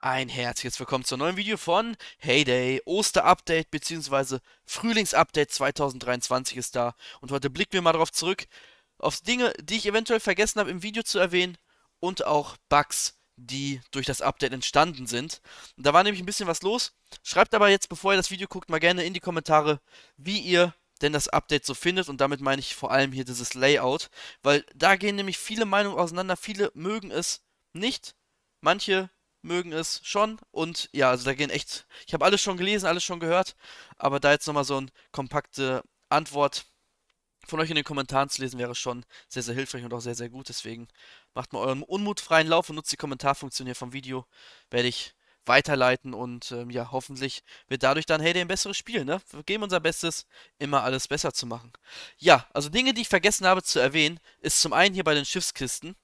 Ein herzliches Willkommen zu einem neuen Video von Heyday. Osterupdate bzw. Frühlingsupdate 2023 ist da. Und heute blicken wir mal darauf zurück, auf Dinge, die ich eventuell vergessen habe im Video zu erwähnen und auch Bugs, die durch das Update entstanden sind. Und da war nämlich ein bisschen was los. Schreibt aber jetzt, bevor ihr das Video guckt, mal gerne in die Kommentare, wie ihr denn das Update so findet. Und damit meine ich vor allem hier dieses Layout, weil da gehen nämlich viele Meinungen auseinander. Viele mögen es nicht. Manche mögen es schon. Und ja, also da gehen echt. Ich habe alles schon gelesen, alles schon gehört. Aber da jetzt nochmal so eine kompakte Antwort von euch in den Kommentaren zu lesen, wäre schon sehr, sehr hilfreich und auch sehr, sehr gut. Deswegen macht mal euren unmutfreien Lauf und nutzt die Kommentarfunktion hier vom Video. Werde ich weiterleiten und ähm, ja, hoffentlich wird dadurch dann Heyday ein besseres Spiel, ne? Wir geben unser Bestes, immer alles besser zu machen. Ja, also Dinge, die ich vergessen habe zu erwähnen, ist zum einen hier bei den Schiffskisten.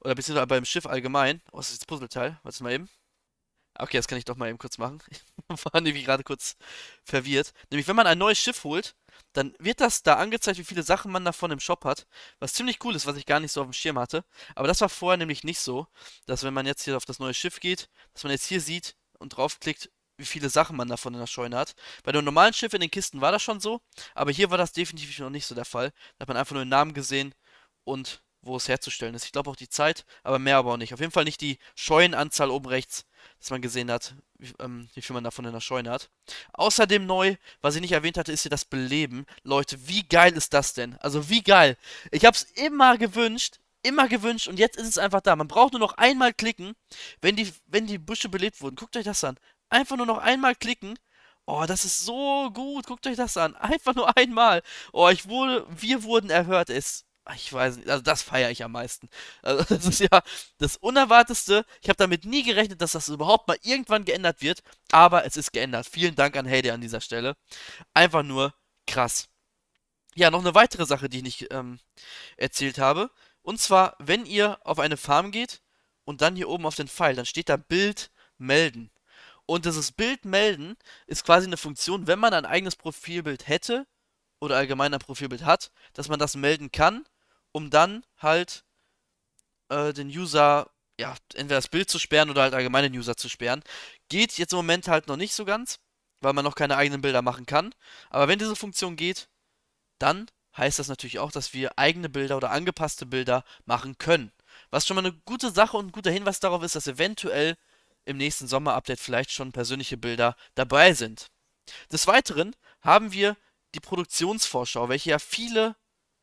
Oder beziehungsweise beim Schiff allgemein. Oh, das ist das Puzzleteil. Warte mal eben. Okay, das kann ich doch mal eben kurz machen. Ich war nämlich gerade kurz verwirrt. Nämlich, wenn man ein neues Schiff holt, dann wird das da angezeigt, wie viele Sachen man davon im Shop hat. Was ziemlich cool ist, was ich gar nicht so auf dem Schirm hatte. Aber das war vorher nämlich nicht so, dass wenn man jetzt hier auf das neue Schiff geht, dass man jetzt hier sieht und draufklickt, wie viele Sachen man davon in der Scheune hat. Bei dem normalen Schiff in den Kisten war das schon so, aber hier war das definitiv noch nicht so der Fall. Da hat man einfach nur den Namen gesehen und wo es herzustellen ist. Ich glaube auch die Zeit, aber mehr aber auch nicht. Auf jeden Fall nicht die Scheunenanzahl oben rechts, dass man gesehen hat, wie, ähm, wie viel man davon in der Scheune hat. Außerdem neu, was ich nicht erwähnt hatte, ist hier das Beleben. Leute, wie geil ist das denn? Also wie geil. Ich habe es immer gewünscht, immer gewünscht und jetzt ist es einfach da. Man braucht nur noch einmal klicken, wenn die, wenn die Büsche belebt wurden. Guckt euch das an. Einfach nur noch einmal klicken Oh, das ist so gut. Guckt euch das an. Einfach nur einmal. Oh, ich wurde, wir wurden erhört. Ist Ah, ich weiß nicht, also das feiere ich am meisten. Also das ist ja das Unerwarteste. Ich habe damit nie gerechnet, dass das überhaupt mal irgendwann geändert wird, aber es ist geändert. Vielen Dank an Heyday an dieser Stelle. Einfach nur krass. Ja, noch eine weitere Sache, die ich nicht ähm, erzählt habe. Und zwar, wenn ihr auf eine Farm geht und dann hier oben auf den Pfeil, dann steht da Bild melden. Und dieses Bild melden ist quasi eine Funktion, wenn man ein eigenes Profilbild hätte, oder allgemein ein Profilbild hat, dass man das melden kann um dann halt äh, den User, ja, entweder das Bild zu sperren oder halt allgemein den User zu sperren. Geht jetzt im Moment halt noch nicht so ganz, weil man noch keine eigenen Bilder machen kann. Aber wenn diese Funktion geht, dann heißt das natürlich auch, dass wir eigene Bilder oder angepasste Bilder machen können. Was schon mal eine gute Sache und ein guter Hinweis darauf ist, dass eventuell im nächsten Sommer-Update vielleicht schon persönliche Bilder dabei sind. Des Weiteren haben wir die Produktionsvorschau, welche ja viele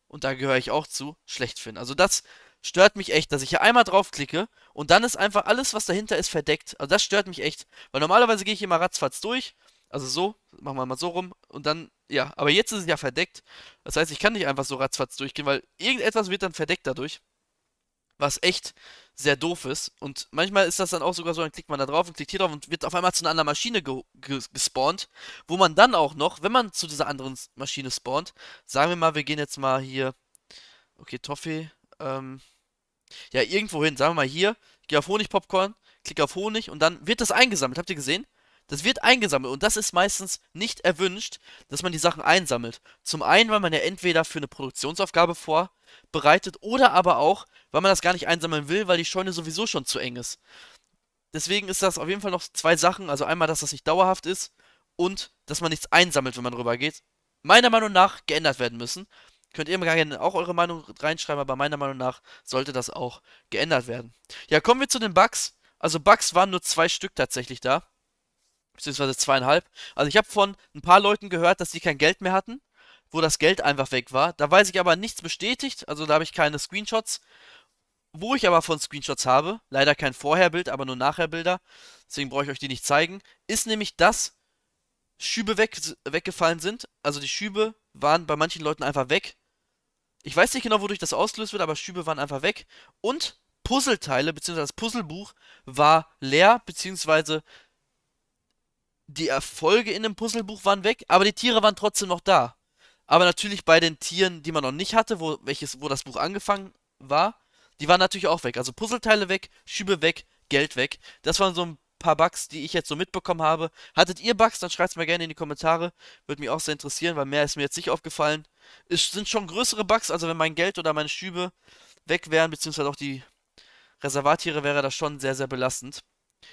und da gehöre ich auch zu, schlecht finden. Also das stört mich echt, dass ich hier einmal draufklicke und dann ist einfach alles, was dahinter ist, verdeckt. Also das stört mich echt, weil normalerweise gehe ich immer ratzfatz durch, also so, machen wir mal so rum und dann, ja, aber jetzt ist es ja verdeckt. Das heißt, ich kann nicht einfach so ratzfatz durchgehen, weil irgendetwas wird dann verdeckt dadurch was echt sehr doof ist. Und manchmal ist das dann auch sogar so, dann klickt man da drauf und klickt hier drauf und wird auf einmal zu einer anderen Maschine ge ge gespawnt, wo man dann auch noch, wenn man zu dieser anderen Maschine spawnt, sagen wir mal, wir gehen jetzt mal hier, okay, Toffee, ähm, ja, irgendwo hin, sagen wir mal hier, ich gehe auf Honigpopcorn, klick auf Honig und dann wird das eingesammelt, habt ihr gesehen? das wird eingesammelt und das ist meistens nicht erwünscht, dass man die Sachen einsammelt. Zum einen, weil man ja entweder für eine Produktionsaufgabe vorbereitet oder aber auch, weil man das gar nicht einsammeln will, weil die Scheune sowieso schon zu eng ist. Deswegen ist das auf jeden Fall noch zwei Sachen. Also einmal, dass das nicht dauerhaft ist und dass man nichts einsammelt, wenn man rübergeht. Meiner Meinung nach geändert werden müssen. Könnt ihr mir gerne auch eure Meinung reinschreiben, aber meiner Meinung nach sollte das auch geändert werden. Ja, kommen wir zu den Bugs. Also Bugs waren nur zwei Stück tatsächlich da beziehungsweise zweieinhalb. Also ich habe von ein paar Leuten gehört, dass sie kein Geld mehr hatten, wo das Geld einfach weg war. Da weiß ich aber nichts bestätigt, also da habe ich keine Screenshots. Wo ich aber von Screenshots habe, leider kein Vorherbild, aber nur Nachherbilder, deswegen brauche ich euch die nicht zeigen, ist nämlich, dass Schübe weg, weggefallen sind. Also die Schübe waren bei manchen Leuten einfach weg. Ich weiß nicht genau, wodurch das ausgelöst wird, aber Schübe waren einfach weg. Und Puzzleteile, beziehungsweise das Puzzlebuch war leer, beziehungsweise die Erfolge in dem Puzzlebuch waren weg, aber die Tiere waren trotzdem noch da. Aber natürlich bei den Tieren, die man noch nicht hatte, wo, welches, wo das Buch angefangen war, die waren natürlich auch weg. Also Puzzleteile weg, Schübe weg, Geld weg. Das waren so ein paar Bugs, die ich jetzt so mitbekommen habe. Hattet ihr Bugs, dann schreibt es mir gerne in die Kommentare. Würde mich auch sehr interessieren, weil mehr ist mir jetzt nicht aufgefallen. Es sind schon größere Bugs, also wenn mein Geld oder meine Schübe weg wären, beziehungsweise auch die Reservatiere, wäre das schon sehr, sehr belastend.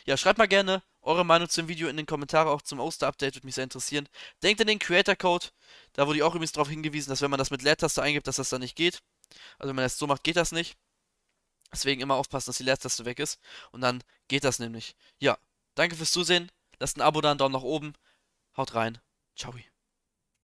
Ja, schreibt mal gerne eure Meinung zum Video in den Kommentaren, auch zum Oster-Update, würde mich sehr interessieren. Denkt an den Creator-Code, da wurde ich auch übrigens darauf hingewiesen, dass wenn man das mit Leertaste eingibt, dass das dann nicht geht. Also wenn man das so macht, geht das nicht. Deswegen immer aufpassen, dass die Leertaste weg ist. Und dann geht das nämlich. Ja, danke fürs Zusehen. Lasst ein Abo da, einen Daumen nach oben. Haut rein. Ciao.